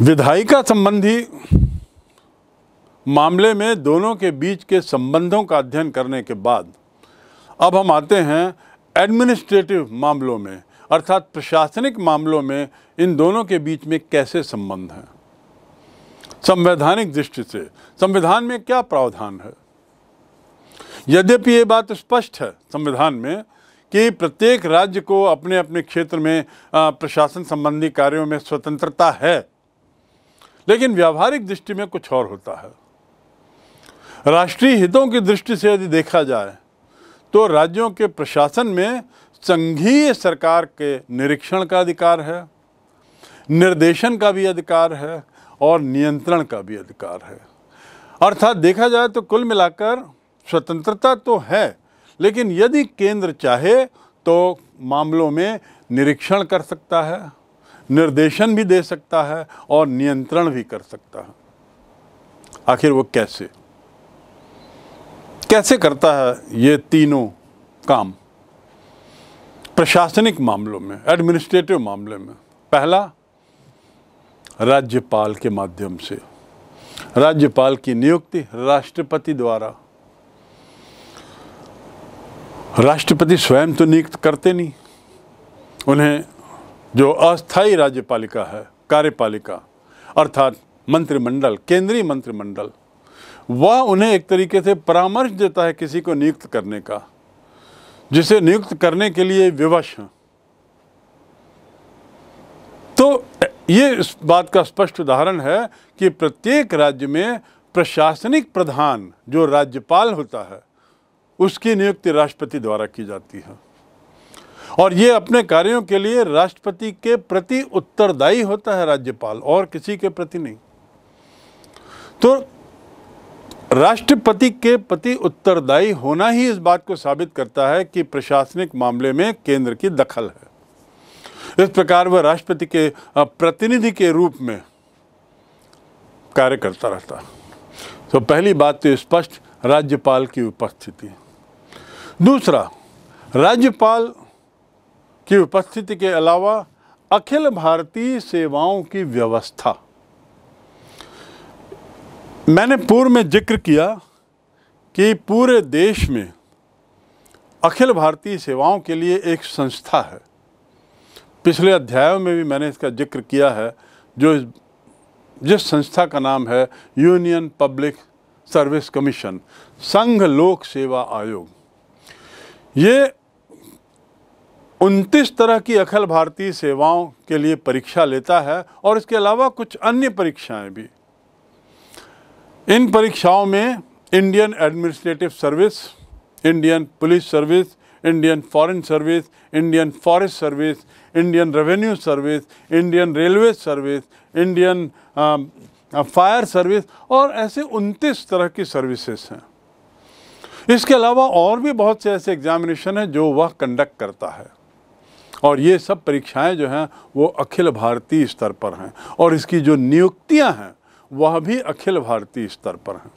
विधायिका संबंधी मामले में दोनों के बीच के संबंधों का अध्ययन करने के बाद अब हम आते हैं एडमिनिस्ट्रेटिव मामलों में अर्थात प्रशासनिक मामलों में इन दोनों के बीच में कैसे संबंध हैं संवैधानिक दृष्टि से संविधान में क्या प्रावधान है यद्यपि ये बात स्पष्ट है संविधान में कि प्रत्येक राज्य को अपने अपने क्षेत्र में प्रशासन संबंधी कार्यों में स्वतंत्रता है लेकिन व्यावहारिक दृष्टि में कुछ और होता है राष्ट्रीय हितों की दृष्टि से यदि देखा जाए तो राज्यों के प्रशासन में संघीय सरकार के निरीक्षण का अधिकार है निर्देशन का भी अधिकार है और नियंत्रण का भी अधिकार है अर्थात देखा जाए तो कुल मिलाकर स्वतंत्रता तो है लेकिन यदि केंद्र चाहे तो मामलों में निरीक्षण कर सकता है निर्देशन भी दे सकता है और नियंत्रण भी कर सकता है आखिर वो कैसे कैसे करता है ये तीनों काम प्रशासनिक मामलों में एडमिनिस्ट्रेटिव मामले में पहला राज्यपाल के माध्यम से राज्यपाल की नियुक्ति राष्ट्रपति द्वारा राष्ट्रपति स्वयं तो नियुक्त करते नहीं उन्हें जो अस्थायी राज्यपालिका है कार्यपालिका अर्थात मंत्रिमंडल केंद्रीय मंत्रिमंडल वह उन्हें एक तरीके से परामर्श देता है किसी को नियुक्त करने का जिसे नियुक्त करने के लिए विवश हैं तो ये इस बात का स्पष्ट उदाहरण है कि प्रत्येक राज्य में प्रशासनिक प्रधान जो राज्यपाल होता है उसकी नियुक्ति राष्ट्रपति द्वारा की जाती है और ये अपने कार्यों के लिए राष्ट्रपति के प्रति उत्तरदायी होता है राज्यपाल और किसी के प्रति नहीं तो राष्ट्रपति के प्रति उत्तरदायी होना ही इस बात को साबित करता है कि प्रशासनिक मामले में केंद्र की दखल है इस प्रकार वह राष्ट्रपति के प्रतिनिधि के रूप में कार्य करता रहता तो पहली बात तो स्पष्ट राज्यपाल की उपस्थिति दूसरा राज्यपाल की उपस्थिति के अलावा अखिल भारतीय सेवाओं की व्यवस्था मैंने पूर्व में जिक्र किया कि पूरे देश में अखिल भारतीय सेवाओं के लिए एक संस्था है पिछले अध्यायों में भी मैंने इसका जिक्र किया है जो जिस संस्था का नाम है यूनियन पब्लिक सर्विस कमीशन संघ लोक सेवा आयोग ये उनतीस तरह की अखिल भारतीय सेवाओं के लिए परीक्षा लेता है और इसके अलावा कुछ अन्य परीक्षाएं भी इन परीक्षाओं में Indian administrative service Indian police service Indian foreign service Indian forest service Indian revenue service Indian railway service Indian fire service और ऐसे उनतीस तरह की सर्विसेज हैं इसके अलावा और भी बहुत से ऐसे एग्जामिनेशन हैं जो वह कंडक्ट करता है और ये सब परीक्षाएं जो हैं वो अखिल भारतीय स्तर पर हैं और इसकी जो नियुक्तियां हैं वह भी अखिल भारतीय स्तर पर हैं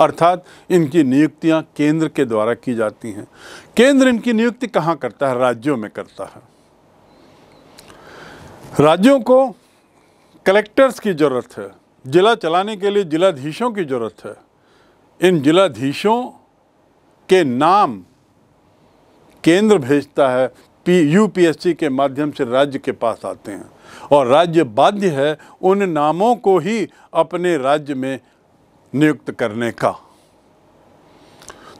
अर्थात इनकी नियुक्तियां केंद्र के द्वारा की जाती हैं केंद्र इनकी नियुक्ति कहाँ करता है राज्यों में करता है राज्यों को कलेक्टर्स की ज़रूरत है जिला चलाने के लिए जिलाधीशों की ज़रूरत है इन जिलाधीशों के नाम केंद्र भेजता है पी यूपीएससी के माध्यम से राज्य के पास आते हैं और राज्य बाध्य है उन नामों को ही अपने राज्य में नियुक्त करने का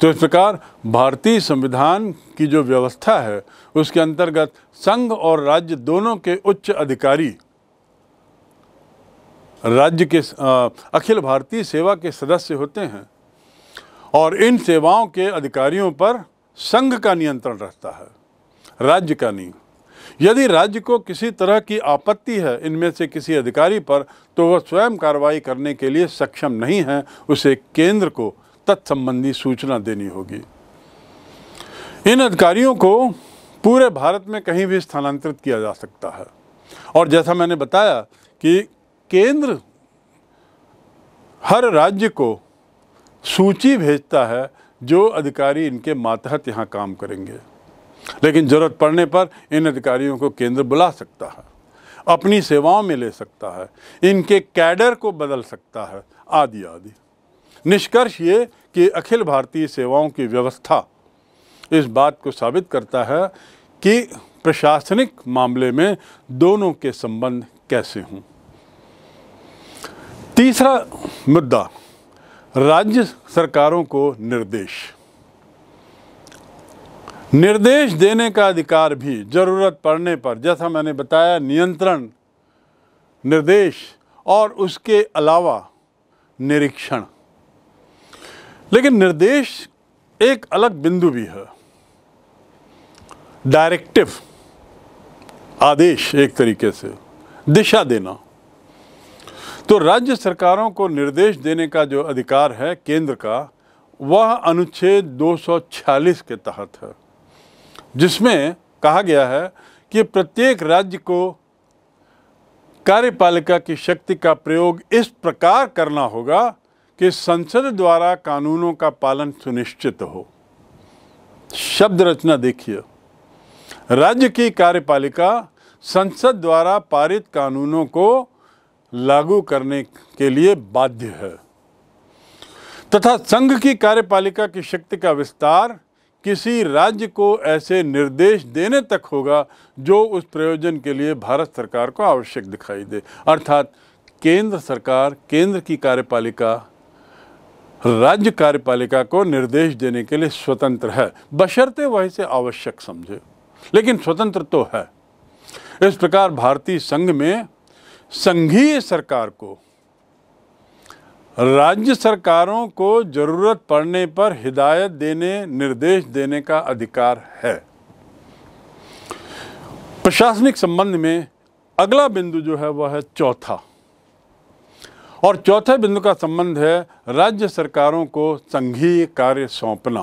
तो इस प्रकार भारतीय संविधान की जो व्यवस्था है उसके अंतर्गत संघ और राज्य दोनों के उच्च अधिकारी राज्य के अखिल भारतीय सेवा के सदस्य होते हैं और इन सेवाओं के अधिकारियों पर संघ का नियंत्रण रहता है राज्य का नहीं यदि राज्य को किसी तरह की आपत्ति है इनमें से किसी अधिकारी पर तो वह स्वयं कार्रवाई करने के लिए सक्षम नहीं है उसे केंद्र को तत्संबंधी सूचना देनी होगी इन अधिकारियों को पूरे भारत में कहीं भी स्थानांतरित किया जा सकता है और जैसा मैंने बताया कि केंद्र हर राज्य को सूची भेजता है जो अधिकारी इनके मातहत यहाँ काम करेंगे लेकिन ज़रूरत पड़ने पर इन अधिकारियों को केंद्र बुला सकता है अपनी सेवाओं में ले सकता है इनके कैडर को बदल सकता है आदि आदि निष्कर्ष ये कि अखिल भारतीय सेवाओं की व्यवस्था इस बात को साबित करता है कि प्रशासनिक मामले में दोनों के संबंध कैसे हों तीसरा मुद्दा राज्य सरकारों को निर्देश निर्देश देने का अधिकार भी ज़रूरत पड़ने पर जैसा मैंने बताया नियंत्रण निर्देश और उसके अलावा निरीक्षण लेकिन निर्देश एक अलग बिंदु भी है डायरेक्टिव आदेश एक तरीके से दिशा देना तो राज्य सरकारों को निर्देश देने का जो अधिकार है केंद्र का वह अनुच्छेद 246 के तहत है जिसमें कहा गया है कि प्रत्येक राज्य को कार्यपालिका की शक्ति का प्रयोग इस प्रकार करना होगा कि संसद द्वारा कानूनों का पालन सुनिश्चित हो शब्द रचना देखिए राज्य की कार्यपालिका संसद द्वारा पारित कानूनों को लागू करने के लिए बाध्य है तथा संघ की कार्यपालिका की शक्ति का विस्तार किसी राज्य को ऐसे निर्देश देने तक होगा जो उस प्रयोजन के लिए भारत सरकार को आवश्यक दिखाई दे अर्थात केंद्र सरकार केंद्र की कार्यपालिका राज्य कार्यपालिका को निर्देश देने के लिए स्वतंत्र है बशर्ते वह इसे आवश्यक समझे लेकिन स्वतंत्र तो है इस प्रकार भारतीय संघ में संघीय सरकार को राज्य सरकारों को जरूरत पड़ने पर हिदायत देने निर्देश देने का अधिकार है प्रशासनिक संबंध में अगला बिंदु जो है वह है चौथा और चौथे बिंदु का संबंध है राज्य सरकारों को संघीय कार्य सौंपना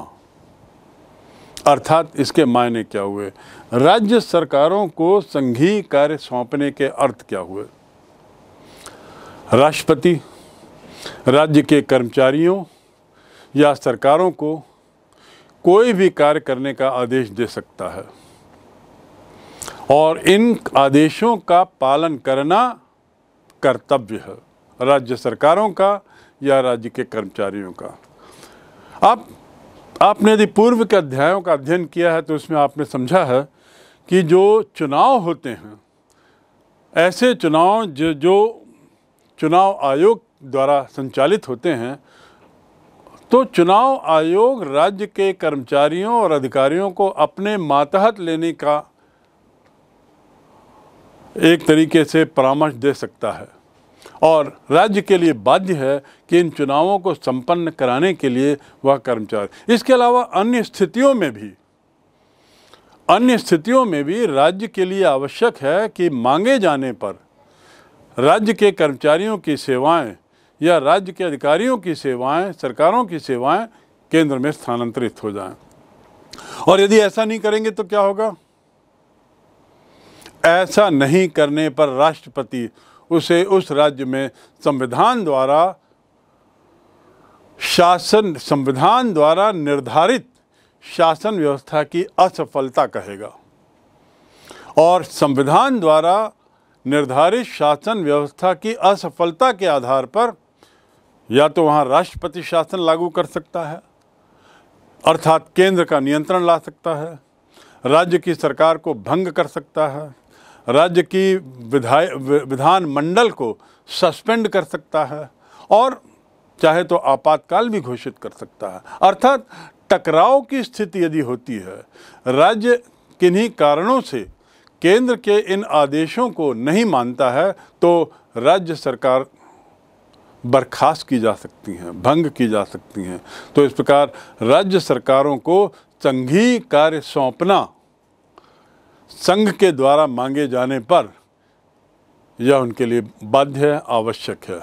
अर्थात इसके मायने क्या हुए राज्य सरकारों को संघीय कार्य सौंपने के अर्थ क्या हुए राष्ट्रपति राज्य के कर्मचारियों या सरकारों को कोई भी कार्य करने का आदेश दे सकता है और इन आदेशों का पालन करना कर्तव्य है राज्य सरकारों का या राज्य के कर्मचारियों का अब आपने यदि पूर्व के अध्यायों का अध्ययन किया है तो उसमें आपने समझा है कि जो चुनाव होते हैं ऐसे चुनाव जो जो चुनाव आयोग द्वारा संचालित होते हैं तो चुनाव आयोग राज्य के कर्मचारियों और अधिकारियों को अपने मातहत लेने का एक तरीके से परामर्श दे सकता है और राज्य के लिए बाध्य है कि इन चुनावों को संपन्न कराने के लिए वह कर्मचारी इसके अलावा अन्य स्थितियों में भी अन्य स्थितियों में भी राज्य के लिए आवश्यक है कि मांगे जाने पर राज्य के कर्मचारियों की सेवाएं या राज्य के अधिकारियों की सेवाएं सरकारों की सेवाएं केंद्र में स्थानांतरित हो जाएं और यदि ऐसा नहीं करेंगे तो क्या होगा ऐसा नहीं करने पर राष्ट्रपति उसे उस राज्य में संविधान द्वारा शासन संविधान द्वारा निर्धारित शासन व्यवस्था की असफलता कहेगा और संविधान द्वारा निर्धारित शासन व्यवस्था की असफलता के आधार पर या तो वहाँ राष्ट्रपति शासन लागू कर सकता है अर्थात केंद्र का नियंत्रण ला सकता है राज्य की सरकार को भंग कर सकता है राज्य की विधाय विधान मंडल को सस्पेंड कर सकता है और चाहे तो आपातकाल भी घोषित कर सकता है अर्थात टकराव की स्थिति यदि होती है राज्य किन्हीं कारणों से केंद्र के इन आदेशों को नहीं मानता है तो राज्य सरकार बर्खास्त की जा सकती हैं भंग की जा सकती हैं तो इस प्रकार राज्य सरकारों को संघी कार्य सौंपना संघ के द्वारा मांगे जाने पर यह उनके लिए बाध्य है आवश्यक है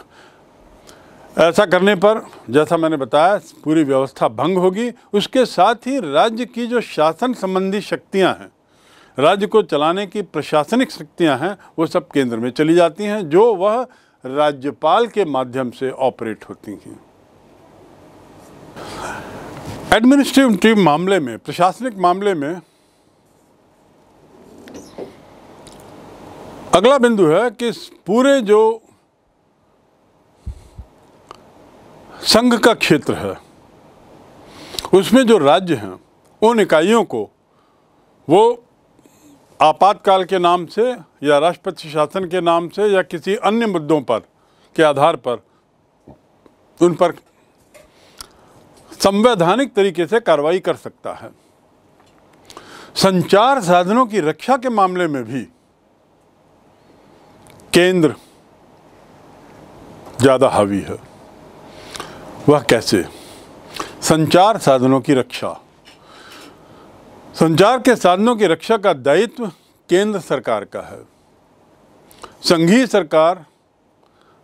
ऐसा करने पर जैसा मैंने बताया पूरी व्यवस्था भंग होगी उसके साथ ही राज्य की जो शासन संबंधी शक्तियां हैं राज्य को चलाने की प्रशासनिक शक्तियां हैं वो सब केंद्र में चली जाती हैं जो वह राज्यपाल के माध्यम से ऑपरेट होती हैं एडमिनिस्ट्रेटिव मामले में प्रशासनिक मामले में अगला बिंदु है कि पूरे जो संघ का क्षेत्र है उसमें जो राज्य हैं उन इकाइयों को वो आपातकाल के नाम से या राष्ट्रपति शासन के नाम से या किसी अन्य मुद्दों पर के आधार पर उन पर संवैधानिक तरीके से कार्रवाई कर सकता है संचार साधनों की रक्षा के मामले में भी केंद्र ज़्यादा हावी है वह कैसे संचार साधनों की रक्षा संचार के साधनों की रक्षा का दायित्व केंद्र सरकार का है संघीय सरकार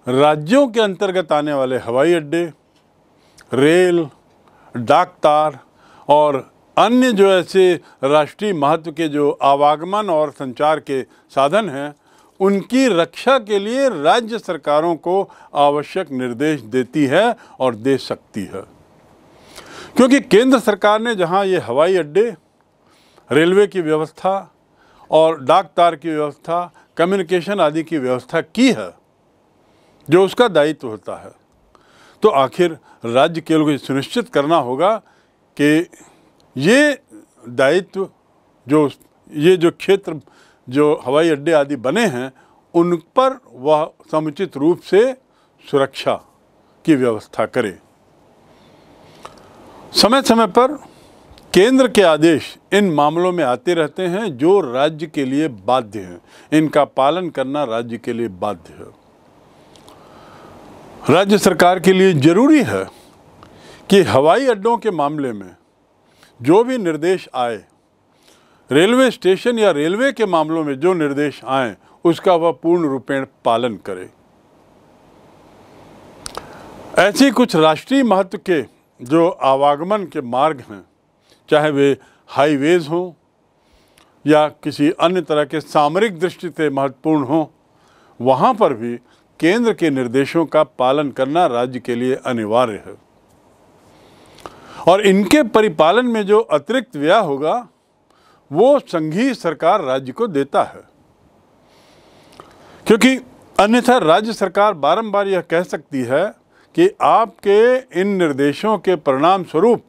राज्यों के अंतर्गत आने वाले हवाई अड्डे रेल डाक तार और अन्य जो ऐसे राष्ट्रीय महत्व के जो आवागमन और संचार के साधन हैं उनकी रक्षा के लिए राज्य सरकारों को आवश्यक निर्देश देती है और दे सकती है क्योंकि केंद्र सरकार ने जहां ये हवाई अड्डे रेलवे की व्यवस्था और डाक तार की व्यवस्था कम्युनिकेशन आदि की व्यवस्था की है जो उसका दायित्व होता है तो आखिर राज्य के लोग सुनिश्चित करना होगा कि ये दायित्व जो ये जो क्षेत्र जो हवाई अड्डे आदि बने हैं उन पर वह समुचित रूप से सुरक्षा की व्यवस्था करे समय समय पर केंद्र के आदेश इन मामलों में आते रहते हैं जो राज्य के लिए बाध्य हैं इनका पालन करना राज्य के लिए बाध्य है राज्य सरकार के लिए जरूरी है कि हवाई अड्डों के मामले में जो भी निर्देश आए रेलवे स्टेशन या रेलवे के मामलों में जो निर्देश आए उसका वह पूर्ण रूपेण पालन करे ऐसी कुछ राष्ट्रीय महत्व के जो आवागमन के मार्ग हैं चाहे वे हाईवेज़ हों या किसी अन्य तरह के सामरिक दृष्टि से महत्वपूर्ण हों वहाँ पर भी केंद्र के निर्देशों का पालन करना राज्य के लिए अनिवार्य है और इनके परिपालन में जो अतिरिक्त व्यय होगा वो संघीय सरकार राज्य को देता है क्योंकि अन्यथा राज्य सरकार बारंबार यह कह सकती है कि आपके इन निर्देशों के परिणाम स्वरूप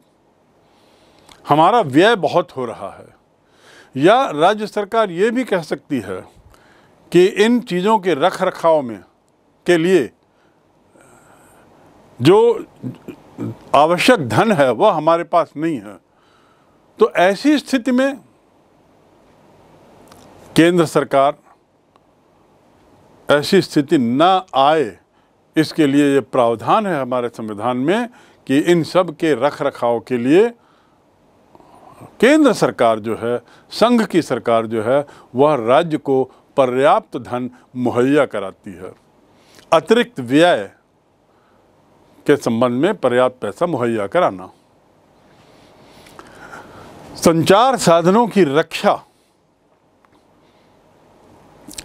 हमारा व्यय बहुत हो रहा है या राज्य सरकार ये भी कह सकती है कि इन चीज़ों के रख रखाव में के लिए जो आवश्यक धन है वह हमारे पास नहीं है तो ऐसी स्थिति में केंद्र सरकार ऐसी स्थिति ना आए इसके लिए ये प्रावधान है हमारे संविधान में कि इन सब के रख रखाव के लिए केंद्र सरकार जो है संघ की सरकार जो है वह राज्य को पर्याप्त धन मुहैया कराती है अतिरिक्त व्यय के संबंध में पर्याप्त पैसा मुहैया कराना संचार साधनों की रक्षा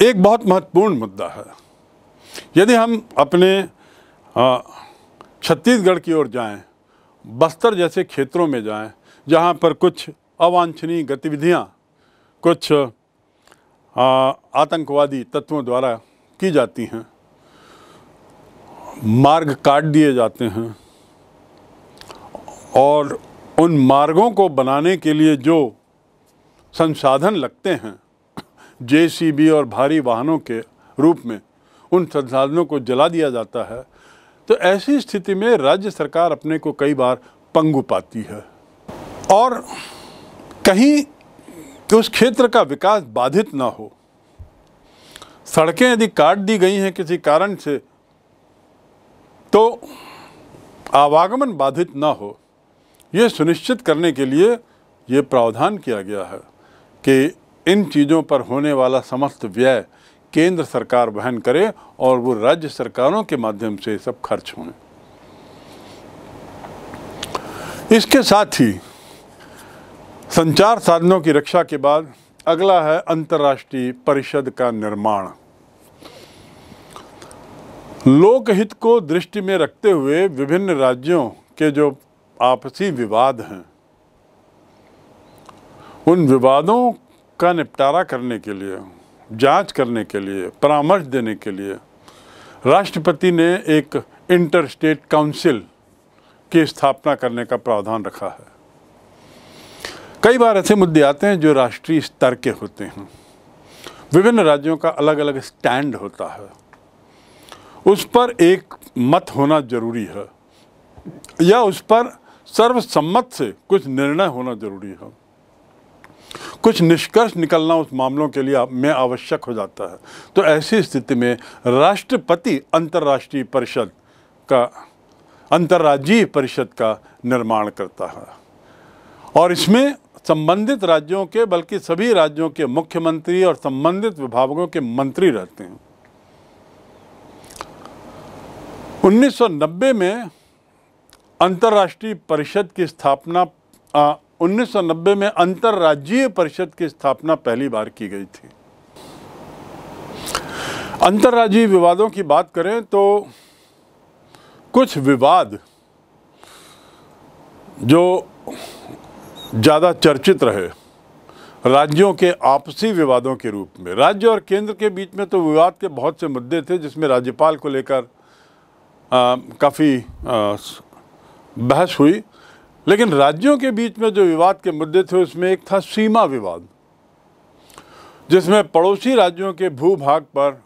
एक बहुत महत्वपूर्ण मुद्दा है यदि हम अपने छत्तीसगढ़ की ओर जाएं, बस्तर जैसे क्षेत्रों में जाएं, जहाँ पर कुछ अवांछनीय गतिविधियाँ कुछ आतंकवादी तत्वों द्वारा की जाती हैं मार्ग काट दिए जाते हैं और उन मार्गों को बनाने के लिए जो संसाधन लगते हैं जेसीबी और भारी वाहनों के रूप में उन संसाधनों को जला दिया जाता है तो ऐसी स्थिति में राज्य सरकार अपने को कई बार पंगु पाती है और कहीं कि उस क्षेत्र का विकास बाधित ना हो सड़कें यदि काट दी गई हैं किसी कारण से तो आवागमन बाधित ना हो ये सुनिश्चित करने के लिए ये प्रावधान किया गया है कि इन चीज़ों पर होने वाला समस्त व्यय केंद्र सरकार वहन करे और वो राज्य सरकारों के माध्यम से सब खर्च हों इसके साथ ही संचार साधनों की रक्षा के बाद अगला है अंतर्राष्ट्रीय परिषद का निर्माण लोकहित को दृष्टि में रखते हुए विभिन्न राज्यों के जो आपसी विवाद हैं उन विवादों का निपटारा करने के लिए जांच करने के लिए परामर्श देने के लिए राष्ट्रपति ने एक इंटर स्टेट काउंसिल की स्थापना करने का प्रावधान रखा है कई बार ऐसे मुद्दे आते हैं जो राष्ट्रीय स्तर के होते हैं विभिन्न राज्यों का अलग अलग स्टैंड होता है उस पर एक मत होना जरूरी है या उस पर सर्वसम्मत से कुछ निर्णय होना जरूरी है कुछ निष्कर्ष निकलना उस मामलों के लिए में आवश्यक हो जाता है तो ऐसी स्थिति में राष्ट्रपति अंतर्राष्ट्रीय परिषद का अंतर्राज्यीय परिषद का निर्माण करता है और इसमें संबंधित राज्यों के बल्कि सभी राज्यों के मुख्यमंत्री और संबंधित विभागों के मंत्री रहते हैं 1990 में अंतर्राष्ट्रीय परिषद की स्थापना उन्नीस 1990 में अंतर्राज्यीय परिषद की स्थापना पहली बार की गई थी अंतर्राज्यीय विवादों की बात करें तो कुछ विवाद जो ज़्यादा चर्चित रहे राज्यों के आपसी विवादों के रूप में राज्य और केंद्र के बीच में तो विवाद के बहुत से मुद्दे थे जिसमें राज्यपाल को लेकर काफ़ी बहस हुई लेकिन राज्यों के बीच में जो विवाद के मुद्दे थे उसमें एक था सीमा विवाद जिसमें पड़ोसी राज्यों के भू भाग पर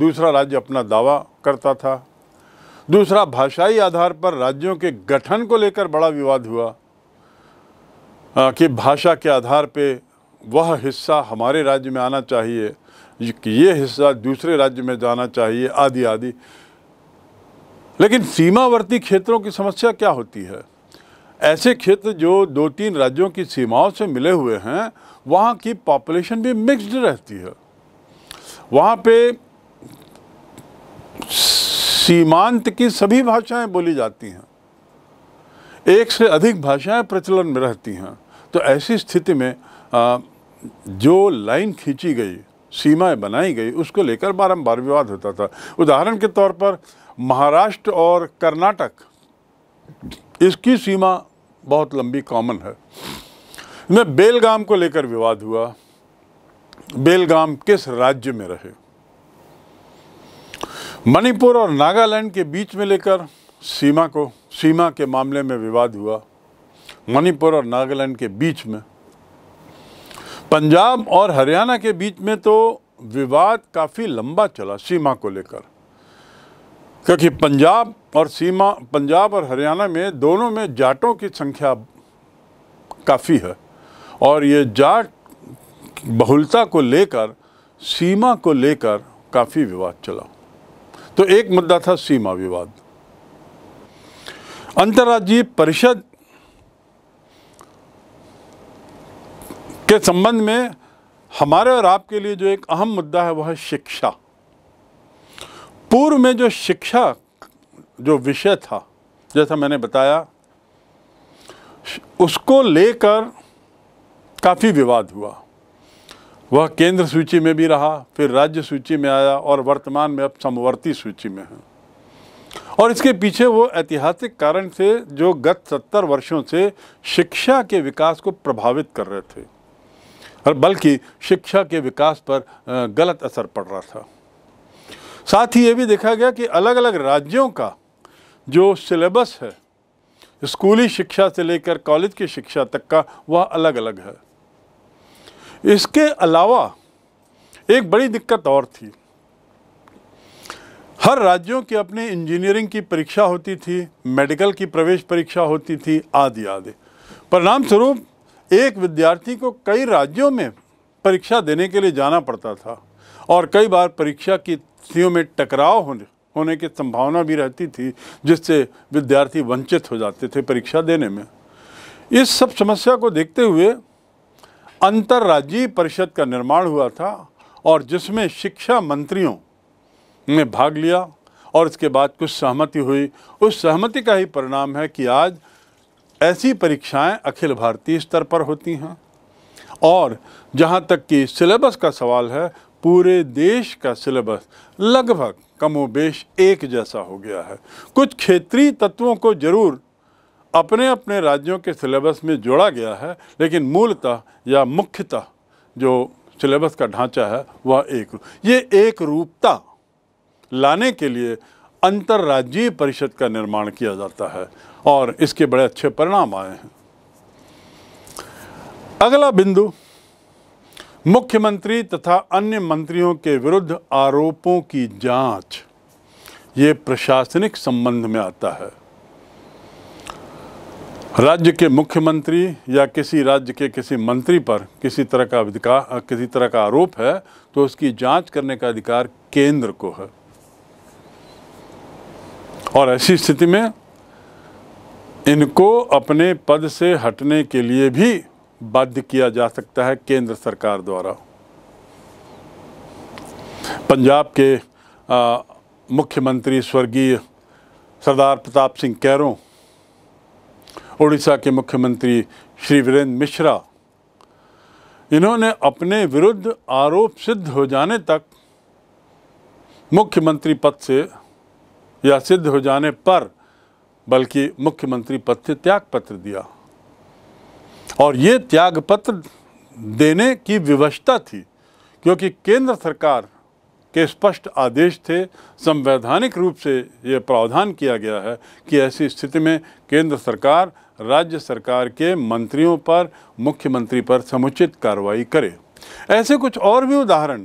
दूसरा राज्य अपना दावा करता था दूसरा भाषाई आधार पर राज्यों के गठन को लेकर बड़ा विवाद हुआ कि भाषा के आधार पे वह हिस्सा हमारे राज्य में आना चाहिए कि ये हिस्सा दूसरे राज्य में जाना चाहिए आदि आदि लेकिन सीमावर्ती क्षेत्रों की समस्या क्या होती है ऐसे क्षेत्र जो दो तीन राज्यों की सीमाओं से मिले हुए हैं वहाँ की पॉपुलेशन भी मिक्स्ड रहती है वहाँ पे सीमांत की सभी भाषाएं बोली जाती हैं एक से अधिक भाषाएं प्रचलन में रहती हैं तो ऐसी स्थिति में आ, जो लाइन खींची गई सीमाएं बनाई गई उसको लेकर बारम्बार विवाद होता था उदाहरण के तौर पर महाराष्ट्र और कर्नाटक इसकी सीमा बहुत लंबी कॉमन है मैं बेलगाम को लेकर विवाद हुआ बेलगाम किस राज्य में रहे मणिपुर और नागालैंड के बीच में लेकर सीमा को सीमा के मामले में विवाद हुआ मणिपुर और नागालैंड के बीच में पंजाब और हरियाणा के बीच में तो विवाद काफ़ी लंबा चला सीमा को लेकर क्योंकि पंजाब और सीमा पंजाब और हरियाणा में दोनों में जाटों की संख्या काफ़ी है और ये जाट बहुलता को लेकर सीमा को लेकर काफ़ी विवाद चला तो एक मुद्दा था सीमा विवाद अंतर्राज्यीय परिषद के संबंध में हमारे और आपके लिए जो एक अहम मुद्दा है वह है शिक्षा पूर्व में जो शिक्षा जो विषय था जैसा मैंने बताया उसको लेकर काफ़ी विवाद हुआ वह केंद्र सूची में भी रहा फिर राज्य सूची में आया और वर्तमान में अब समवर्ती सूची में है और इसके पीछे वो ऐतिहासिक कारण से जो गत सत्तर वर्षों से शिक्षा के विकास को प्रभावित कर रहे थे और बल्कि शिक्षा के विकास पर गलत असर पड़ रहा था साथ ही ये भी देखा गया कि अलग अलग राज्यों का जो सिलेबस है स्कूली शिक्षा से लेकर कॉलेज की शिक्षा तक का वह अलग अलग है इसके अलावा एक बड़ी दिक्कत और थी हर राज्यों के अपने इंजीनियरिंग की परीक्षा होती थी मेडिकल की प्रवेश परीक्षा होती थी आदि आदि परिणाम स्वरूप एक विद्यार्थी को कई राज्यों में परीक्षा देने के लिए जाना पड़ता था और कई बार परीक्षा की तिथियों में टकराव होने होने की संभावना भी रहती थी जिससे विद्यार्थी वंचित हो जाते थे परीक्षा देने में इस सब समस्या को देखते हुए अंतर्राज्यीय परिषद का निर्माण हुआ था और जिसमें शिक्षा मंत्रियों ने भाग लिया और इसके बाद कुछ सहमति हुई उस सहमति का ही परिणाम है कि आज ऐसी परीक्षाएं अखिल भारतीय स्तर पर होती हैं और जहां तक कि सिलेबस का सवाल है पूरे देश का सिलेबस लगभग कमोबेश एक जैसा हो गया है कुछ क्षेत्रीय तत्वों को जरूर अपने अपने राज्यों के सिलेबस में जोड़ा गया है लेकिन मूलतः या मुख्यतः जो सिलेबस का ढांचा है वह एक ये एक रूपता लाने के लिए अंतर्राज्यीय परिषद का निर्माण किया जाता है और इसके बड़े अच्छे परिणाम आए हैं अगला बिंदु मुख्यमंत्री तथा अन्य मंत्रियों के विरुद्ध आरोपों की जांच ये प्रशासनिक संबंध में आता है राज्य के मुख्यमंत्री या किसी राज्य के किसी मंत्री पर किसी तरह का अधिकार किसी तरह का आरोप है तो उसकी जांच करने का अधिकार केंद्र को है और ऐसी स्थिति में इनको अपने पद से हटने के लिए भी बाध्य किया जा सकता है केंद्र सरकार द्वारा पंजाब के मुख्यमंत्री स्वर्गीय सरदार प्रताप सिंह कैरों उड़ीसा के मुख्यमंत्री श्री वीरेंद्र मिश्रा इन्होंने अपने विरुद्ध आरोप सिद्ध हो जाने तक मुख्यमंत्री पद से या सिद्ध हो जाने पर बल्कि मुख्यमंत्री पद से त्याग पत्र दिया और ये त्याग पत्र देने की व्यवस्था थी क्योंकि केंद्र सरकार के स्पष्ट आदेश थे संवैधानिक रूप से ये प्रावधान किया गया है कि ऐसी स्थिति में केंद्र सरकार राज्य सरकार के मंत्रियों पर मुख्यमंत्री पर समुचित कार्रवाई करे ऐसे कुछ और भी उदाहरण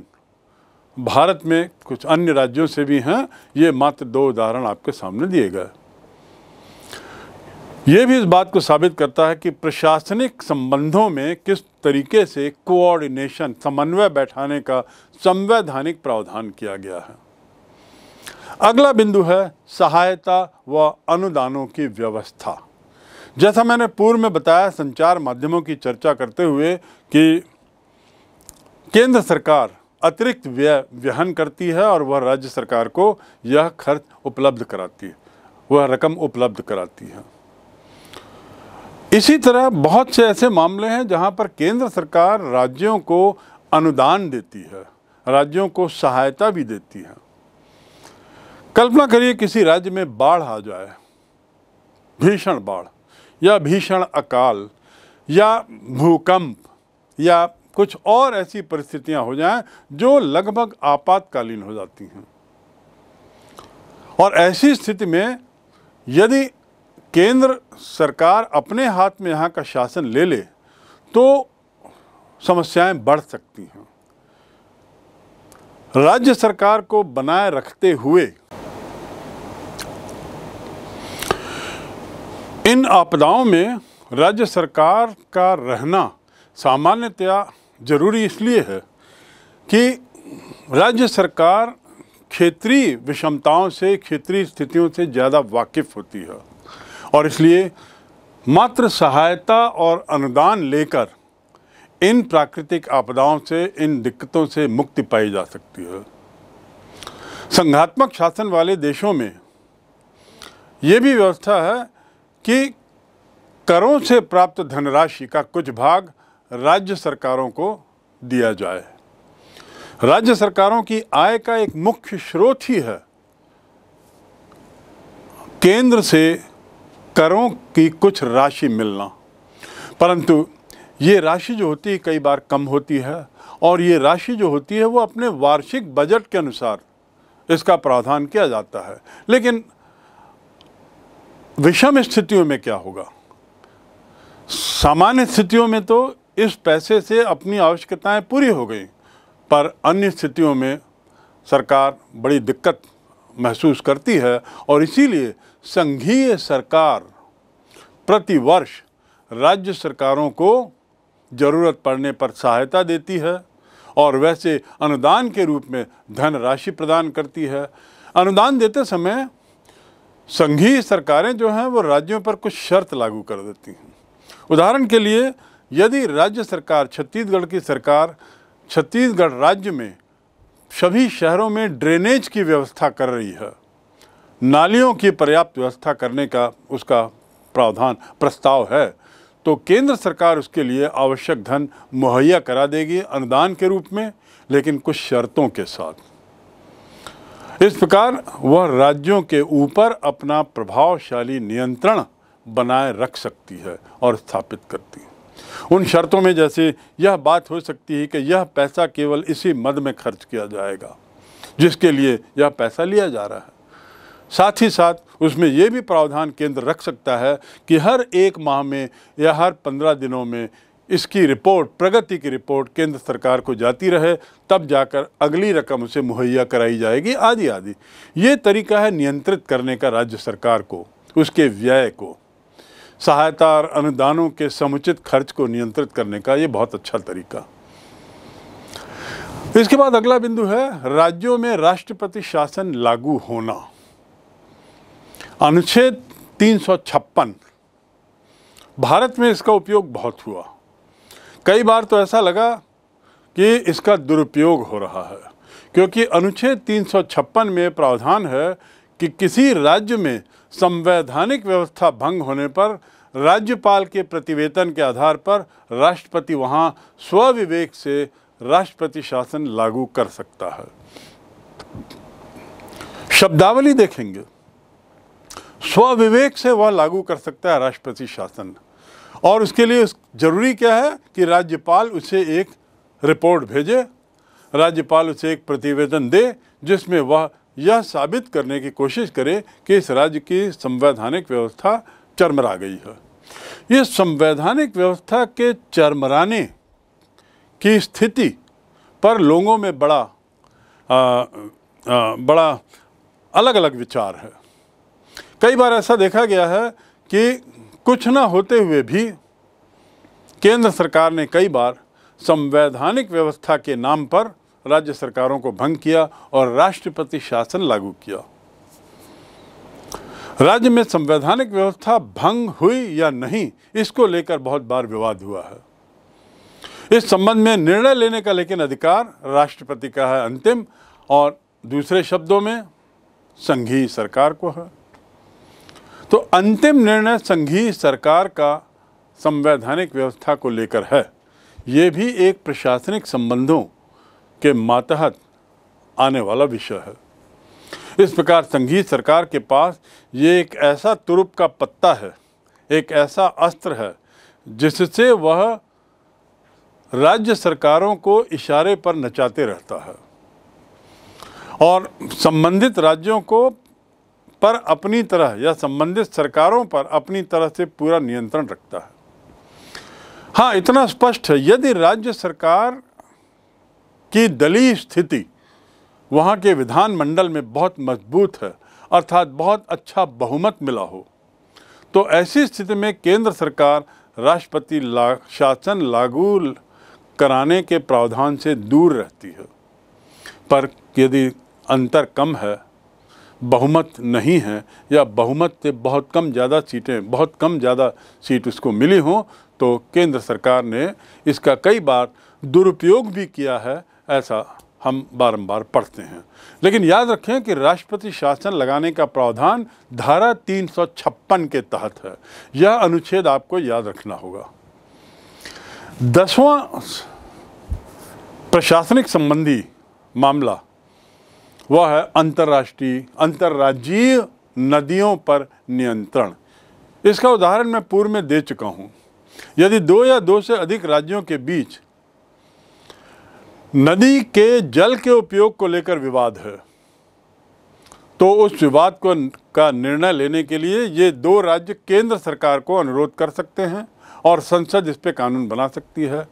भारत में कुछ अन्य राज्यों से भी हैं ये मात्र दो उदाहरण आपके सामने दिए गए ये भी इस बात को साबित करता है कि प्रशासनिक संबंधों में किस तरीके से कोऑर्डिनेशन समन्वय बैठाने का संवैधानिक प्रावधान किया गया है अगला बिंदु है सहायता व अनुदानों की व्यवस्था जैसा मैंने पूर्व में बताया संचार माध्यमों की चर्चा करते हुए कि केंद्र सरकार अतिरिक्त व्यय व्यहन करती है और वह राज्य सरकार को यह खर्च उपलब्ध कराती है वह रकम उपलब्ध कराती है इसी तरह बहुत से ऐसे मामले हैं जहां पर केंद्र सरकार राज्यों को अनुदान देती है राज्यों को सहायता भी देती है कल्पना करिए किसी राज्य में बाढ़ आ जाए भीषण बाढ़ या भीषण अकाल या भूकंप या कुछ और ऐसी परिस्थितियां हो जाएं जो लगभग आपातकालीन हो जाती हैं और ऐसी स्थिति में यदि केंद्र सरकार अपने हाथ में यहाँ का शासन ले ले तो समस्याएं बढ़ सकती हैं राज्य सरकार को बनाए रखते हुए इन आपदाओं में राज्य सरकार का रहना सामान्यतया जरूरी इसलिए है कि राज्य सरकार क्षेत्रीय विषमताओं से क्षेत्रीय स्थितियों से ज़्यादा वाकिफ़ होती है और इसलिए मात्र सहायता और अनुदान लेकर इन प्राकृतिक आपदाओं से इन दिक्कतों से मुक्ति पाई जा सकती है संघात्मक शासन वाले देशों में ये भी व्यवस्था है कि करों से प्राप्त धनराशि का कुछ भाग राज्य सरकारों को दिया जाए राज्य सरकारों की आय का एक मुख्य स्रोत ही है केंद्र से करों की कुछ राशि मिलना परंतु ये राशि जो होती है कई बार कम होती है और ये राशि जो होती है वो अपने वार्षिक बजट के अनुसार इसका प्रावधान किया जाता है लेकिन विषम स्थितियों में क्या होगा सामान्य स्थितियों में तो इस पैसे से अपनी आवश्यकताएं पूरी हो गई पर अन्य स्थितियों में सरकार बड़ी दिक्कत महसूस करती है और इसीलिए संघीय सरकार प्रतिवर्ष राज्य सरकारों को ज़रूरत पड़ने पर सहायता देती है और वैसे अनुदान के रूप में धनराशि प्रदान करती है अनुदान देते समय संघीय सरकारें जो हैं वो राज्यों पर कुछ शर्त लागू कर देती हैं उदाहरण के लिए यदि राज्य सरकार छत्तीसगढ़ की सरकार छत्तीसगढ़ राज्य में सभी शहरों में ड्रेनेज की व्यवस्था कर रही है नालियों की पर्याप्त व्यवस्था करने का उसका प्रावधान प्रस्ताव है तो केंद्र सरकार उसके लिए आवश्यक धन मुहैया करा देगी अनुदान के रूप में लेकिन कुछ शर्तों के साथ इस प्रकार वह राज्यों के ऊपर अपना प्रभावशाली नियंत्रण बनाए रख सकती है और स्थापित करती है उन शर्तों में जैसे यह बात हो सकती है कि यह पैसा केवल इसी मद में खर्च किया जाएगा जिसके लिए यह पैसा लिया जा रहा है साथ ही साथ उसमें यह भी प्रावधान केंद्र रख सकता है कि हर एक माह में या हर पंद्रह दिनों में इसकी रिपोर्ट प्रगति की रिपोर्ट केंद्र सरकार को जाती रहे तब जाकर अगली रकम उसे मुहैया कराई जाएगी आदि आदि ये तरीका है नियंत्रित करने का राज्य सरकार को उसके व्यय को सहायता और अनुदानों के समुचित खर्च को नियंत्रित करने का ये बहुत अच्छा तरीका इसके बाद अगला बिंदु है राज्यों में राष्ट्रपति शासन लागू होना अनुच्छेद तीन भारत में इसका उपयोग बहुत हुआ कई बार तो ऐसा लगा कि इसका दुरुपयोग हो रहा है क्योंकि अनुच्छेद तीन में प्रावधान है कि किसी राज्य में संवैधानिक व्यवस्था भंग होने पर राज्यपाल के प्रतिवेतन के आधार पर राष्ट्रपति वहां स्वविवेक से राष्ट्रपति शासन लागू कर सकता है शब्दावली देखेंगे स्वविवेक से वह लागू कर सकता है राष्ट्रपति शासन और उसके लिए जरूरी क्या है कि राज्यपाल उसे एक रिपोर्ट भेजे राज्यपाल उसे एक प्रतिवेदन दे जिसमें वह यह साबित करने की कोशिश करे कि इस राज्य की संवैधानिक व्यवस्था चरमरा गई है ये संवैधानिक व्यवस्था के चरमराने की स्थिति पर लोगों में बड़ा आ, आ, बड़ा अलग अलग विचार है कई बार ऐसा देखा गया है कि कुछ ना होते हुए भी केंद्र सरकार ने कई बार संवैधानिक व्यवस्था के नाम पर राज्य सरकारों को भंग किया और राष्ट्रपति शासन लागू किया राज्य में संवैधानिक व्यवस्था भंग हुई या नहीं इसको लेकर बहुत बार विवाद हुआ है इस संबंध में निर्णय लेने का लेकिन अधिकार राष्ट्रपति का है अंतिम और दूसरे शब्दों में संघीय सरकार को है तो अंतिम निर्णय संघीय सरकार का संवैधानिक व्यवस्था को लेकर है ये भी एक प्रशासनिक संबंधों के मातहत आने वाला विषय है इस प्रकार संघीय सरकार के पास ये एक ऐसा तुरुप का पत्ता है एक ऐसा अस्त्र है जिससे वह राज्य सरकारों को इशारे पर नचाते रहता है और संबंधित राज्यों को पर अपनी तरह या संबंधित सरकारों पर अपनी तरह से पूरा नियंत्रण रखता है हाँ इतना स्पष्ट है यदि राज्य सरकार की दलीय स्थिति वहाँ के विधानमंडल में बहुत मजबूत है अर्थात बहुत अच्छा बहुमत मिला हो तो ऐसी स्थिति में केंद्र सरकार राष्ट्रपति ला, शासन लागू कराने के प्रावधान से दूर रहती है पर यदि अंतर कम है बहुमत नहीं है या बहुमत से बहुत कम ज़्यादा सीटें बहुत कम ज़्यादा सीट उसको मिली हों तो केंद्र सरकार ने इसका कई बार दुरुपयोग भी किया है ऐसा हम बारंबार पढ़ते हैं लेकिन याद रखें कि राष्ट्रपति शासन लगाने का प्रावधान धारा तीन के तहत है यह अनुच्छेद आपको याद रखना होगा दसवां प्रशासनिक संबंधी मामला वह है अंतर्राष्ट्रीय अंतर्राज्यीय नदियों पर नियंत्रण इसका उदाहरण मैं पूर्व में दे चुका हूँ यदि दो या दो से अधिक राज्यों के बीच नदी के जल के उपयोग को लेकर विवाद है तो उस विवाद को का निर्णय लेने के लिए ये दो राज्य केंद्र सरकार को अनुरोध कर सकते हैं और संसद इस पर कानून बना सकती है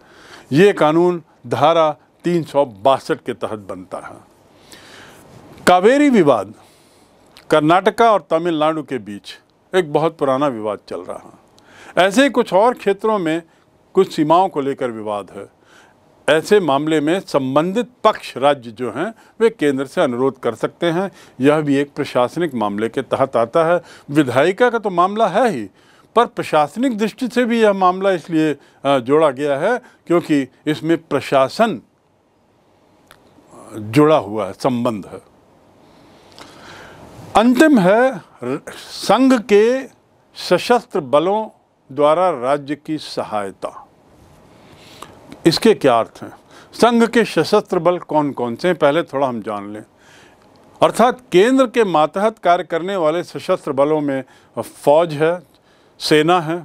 ये कानून धारा तीन के तहत बनता है कावेरी विवाद कर्नाटका और तमिलनाडु के बीच एक बहुत पुराना विवाद चल रहा है ऐसे ही कुछ और क्षेत्रों में कुछ सीमाओं को लेकर विवाद है ऐसे मामले में संबंधित पक्ष राज्य जो हैं वे केंद्र से अनुरोध कर सकते हैं यह भी एक प्रशासनिक मामले के तहत आता है विधायिका का तो मामला है ही पर प्रशासनिक दृष्टि से भी यह मामला इसलिए जोड़ा गया है क्योंकि इसमें प्रशासन जुड़ा हुआ है संबंध है अंतिम है संघ के सशस्त्र बलों द्वारा राज्य की सहायता इसके क्या अर्थ हैं संघ के सशस्त्र बल कौन कौन से हैं पहले थोड़ा हम जान लें अर्थात केंद्र के मातहत कार्य करने वाले सशस्त्र बलों में फौज है सेना है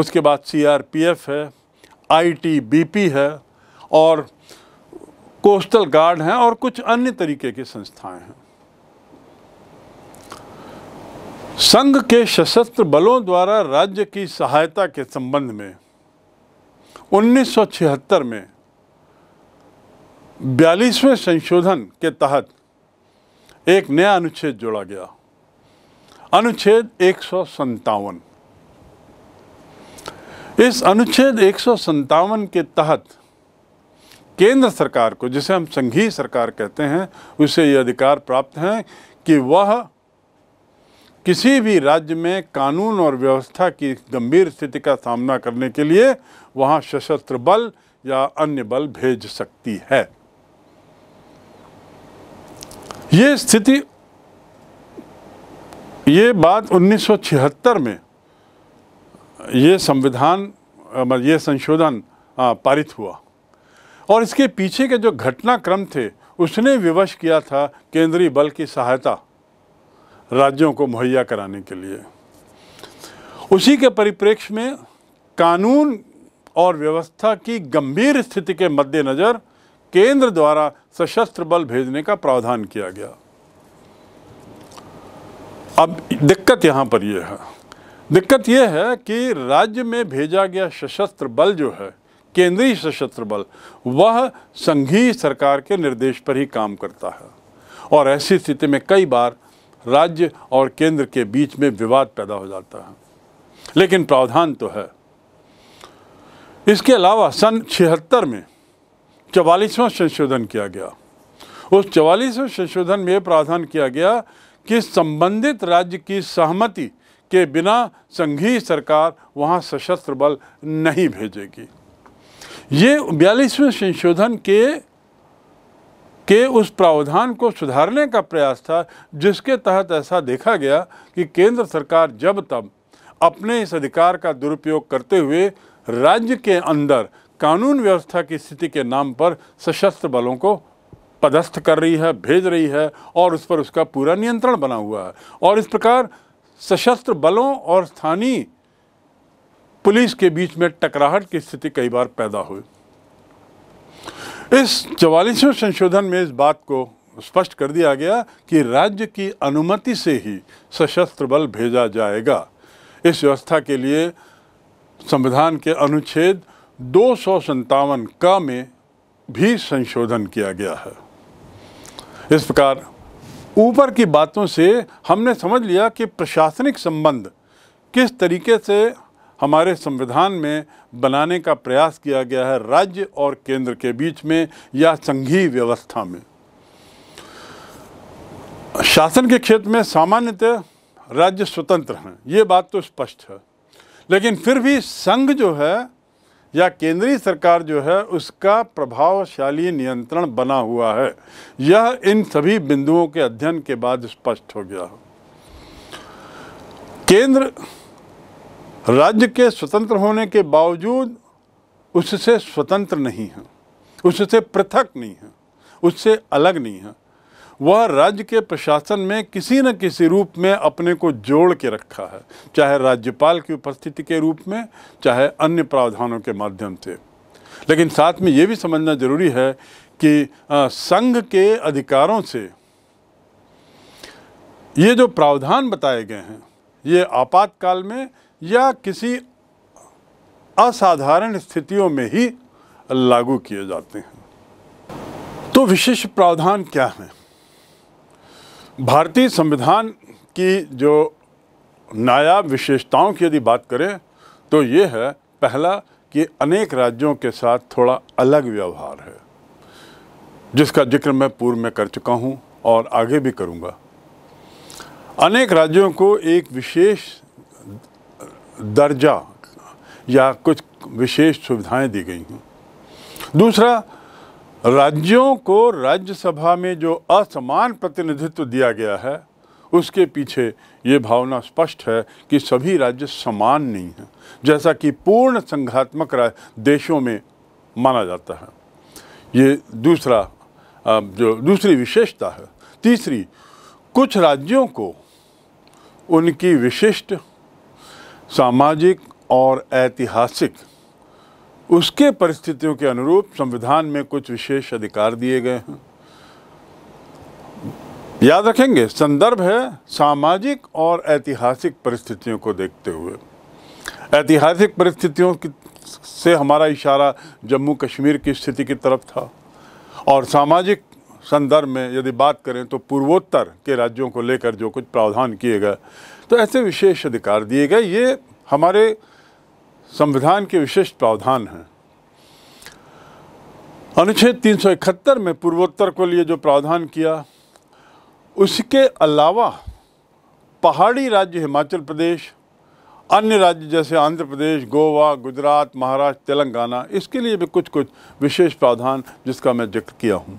उसके बाद सीआरपीएफ है आईटीबीपी है और कोस्टल गार्ड हैं और कुछ अन्य तरीके की संस्थाएं हैं संघ के सशस्त्र बलों द्वारा राज्य की सहायता के संबंध में 1976 में बयालीसवें संशोधन के तहत एक नया अनुच्छेद जोड़ा गया अनुच्छेद एक इस अनुच्छेद एक के तहत केंद्र सरकार को जिसे हम संघीय सरकार कहते हैं उसे ये अधिकार प्राप्त हैं कि वह किसी भी राज्य में कानून और व्यवस्था की गंभीर स्थिति का सामना करने के लिए वहाँ सशस्त्र बल या अन्य बल भेज सकती है ये स्थिति ये बात 1976 में ये संविधान ये संशोधन पारित हुआ और इसके पीछे के जो घटनाक्रम थे उसने विवश किया था केंद्रीय बल की सहायता राज्यों को मुहैया कराने के लिए उसी के परिप्रेक्ष्य में कानून और व्यवस्था की गंभीर स्थिति के मद्देनज़र केंद्र द्वारा सशस्त्र बल भेजने का प्रावधान किया गया अब दिक्कत यहाँ पर यह है दिक्कत यह है कि राज्य में भेजा गया सशस्त्र बल जो है केंद्रीय सशस्त्र बल वह संघीय सरकार के निर्देश पर ही काम करता है और ऐसी स्थिति में कई बार राज्य और केंद्र के बीच में विवाद पैदा हो जाता है लेकिन प्रावधान तो है इसके अलावा सन छिहत्तर में चवालीसवां संशोधन किया गया उस चवालीसवें संशोधन में प्रावधान किया गया कि संबंधित राज्य की सहमति के बिना संघीय सरकार वहां सशस्त्र बल नहीं भेजेगी ये बयालीसवें संशोधन के के उस प्रावधान को सुधारने का प्रयास था जिसके तहत ऐसा देखा गया कि केंद्र सरकार जब तब अपने इस अधिकार का दुरुपयोग करते हुए राज्य के अंदर कानून व्यवस्था की स्थिति के नाम पर सशस्त्र बलों को पदस्थ कर रही है भेज रही है और उस पर उसका पूरा नियंत्रण बना हुआ है और इस प्रकार सशस्त्र बलों और स्थानीय पुलिस के बीच में टकराहट की स्थिति कई बार पैदा हुई इस चवालीसवें संशोधन में इस बात को स्पष्ट कर दिया गया कि राज्य की अनुमति से ही सशस्त्र बल भेजा जाएगा इस व्यवस्था के लिए संविधान के अनुच्छेद दो सौ का में भी संशोधन किया गया है इस प्रकार ऊपर की बातों से हमने समझ लिया कि प्रशासनिक संबंध किस तरीके से हमारे संविधान में बनाने का प्रयास किया गया है राज्य और केंद्र के बीच में या संघीय व्यवस्था में शासन के क्षेत्र में सामान्यतः राज्य स्वतंत्र हैं ये बात तो स्पष्ट है लेकिन फिर भी संघ जो है या केंद्रीय सरकार जो है उसका प्रभावशाली नियंत्रण बना हुआ है यह इन सभी बिंदुओं के अध्ययन के बाद स्पष्ट हो गया केंद्र राज्य के स्वतंत्र होने के बावजूद उससे स्वतंत्र नहीं है उससे पृथक नहीं है उससे अलग नहीं है वह राज्य के प्रशासन में किसी न किसी रूप में अपने को जोड़ के रखा है चाहे राज्यपाल की उपस्थिति के रूप में चाहे अन्य प्रावधानों के माध्यम से लेकिन साथ में ये भी समझना जरूरी है कि संघ के अधिकारों से ये जो प्रावधान बताए गए हैं ये आपातकाल में या किसी असाधारण स्थितियों में ही लागू किए जाते हैं तो विशेष प्रावधान क्या है भारतीय संविधान की जो नायाब विशेषताओं की यदि बात करें तो ये है पहला कि अनेक राज्यों के साथ थोड़ा अलग व्यवहार है जिसका जिक्र मैं पूर्व में कर चुका हूँ और आगे भी करूँगा अनेक राज्यों को एक विशेष दर्जा या कुछ विशेष सुविधाएं दी गई हैं दूसरा राज्यों को राज्यसभा में जो असमान प्रतिनिधित्व दिया गया है उसके पीछे ये भावना स्पष्ट है कि सभी राज्य समान नहीं हैं जैसा कि पूर्ण संघात्मक देशों में माना जाता है ये दूसरा जो दूसरी विशेषता है तीसरी कुछ राज्यों को उनकी विशिष्ट सामाजिक और ऐतिहासिक उसके परिस्थितियों के अनुरूप संविधान में कुछ विशेष अधिकार दिए गए हैं याद रखेंगे संदर्भ है सामाजिक और ऐतिहासिक परिस्थितियों को देखते हुए ऐतिहासिक परिस्थितियों की से हमारा इशारा जम्मू कश्मीर की स्थिति की तरफ था और सामाजिक संदर्भ में यदि बात करें तो पूर्वोत्तर के राज्यों को लेकर जो कुछ प्रावधान किए गए तो ऐसे विशेष अधिकार दिए गए ये हमारे संविधान के विशिष्ट प्रावधान हैं अनुच्छेद तीन में पूर्वोत्तर को लिए जो प्रावधान किया उसके अलावा पहाड़ी राज्य हिमाचल प्रदेश अन्य राज्य जैसे आंध्र प्रदेश गोवा गुजरात महाराष्ट्र तेलंगाना इसके लिए भी कुछ कुछ विशेष प्रावधान जिसका मैं जिक्र किया हूँ